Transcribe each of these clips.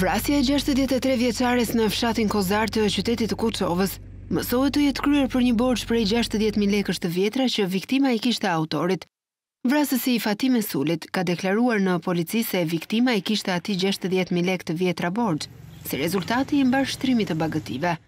Vrasja e 63 vjeqares në fshatin Kozar të qytetit të Kuqovës mësohet të jetë kryer për një borç prej 60.000 lekës të vjetra që viktima i kishtë autorit. Vrasësi i Fatime Sulit ka deklaruar në polici se viktima i kishtë ati 60.000 lekë të vjetra borç, se rezultati i mbar shtrimit të bagëtive.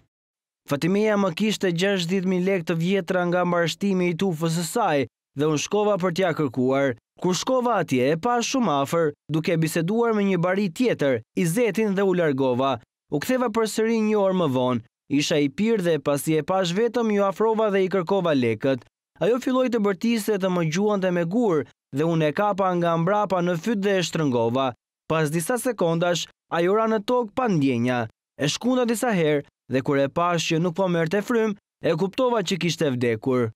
Fatimeja më kishtë 60.000 lekë të vjetra nga mbar shtimi i tufës e saj, dhe unë shkova për tja kërkuar. Kur shkova atje e pa shumë afer, duke biseduar me një bari tjetër, i zetin dhe u largova. U ktheva për sëri një orë më vonë, isha i pyrë dhe pasi e pash vetëm ju afrova dhe i kërkova lekët. Ajo filloj të bërtiset të më gjuën me gurë dhe unë e kapa nga mbrapa në fyt dhe e shtrëngova. Pas disa sekondash, ajo ra në tokë pa ndjenja. E shkunda disa herë dhe kur e pash që nuk po mërë të frymë, e kuptova që kishte vdekur.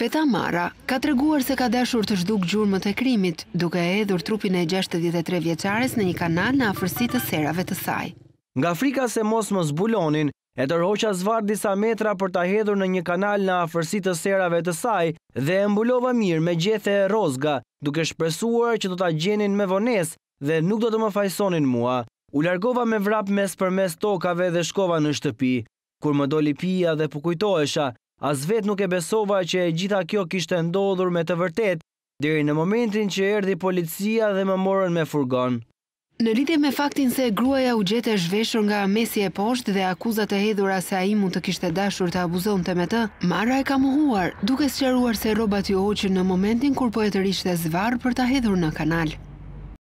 Feta Mara ka të reguar se ka dashur të shduk gjurëmët e krimit, duke edhur trupin e 63 vjeqares në një kanal në afërsit të serave të saj. Nga frika se mos më zbulonin, e tërhoqa zvarë disa metra për të hedhur në një kanal në afërsit të serave të saj dhe e mbulova mirë me gjethe e rozga, duke shpresuar që do të gjenin me vones dhe nuk do të më fajsonin mua. U largova me vrap mes për mes tokave dhe shkova në shtëpi. Kur më doli pia dhe pukujtoesha, As vetë nuk e besova që e gjitha kjo kishtë ndodhur me të vërtet, diri në momentin që erdi policia dhe më morën me furgon. Në lidhje me faktin se gruaja u gjete zhveshur nga mesi e poshtë dhe akuzat e hedhura se a imu të kishte dashur të abuzon të me të, Mara e ka muhuar, duke së qëruar se robat ju oqën në momentin kur po e të rishte zvarë për të hedhur në kanalë.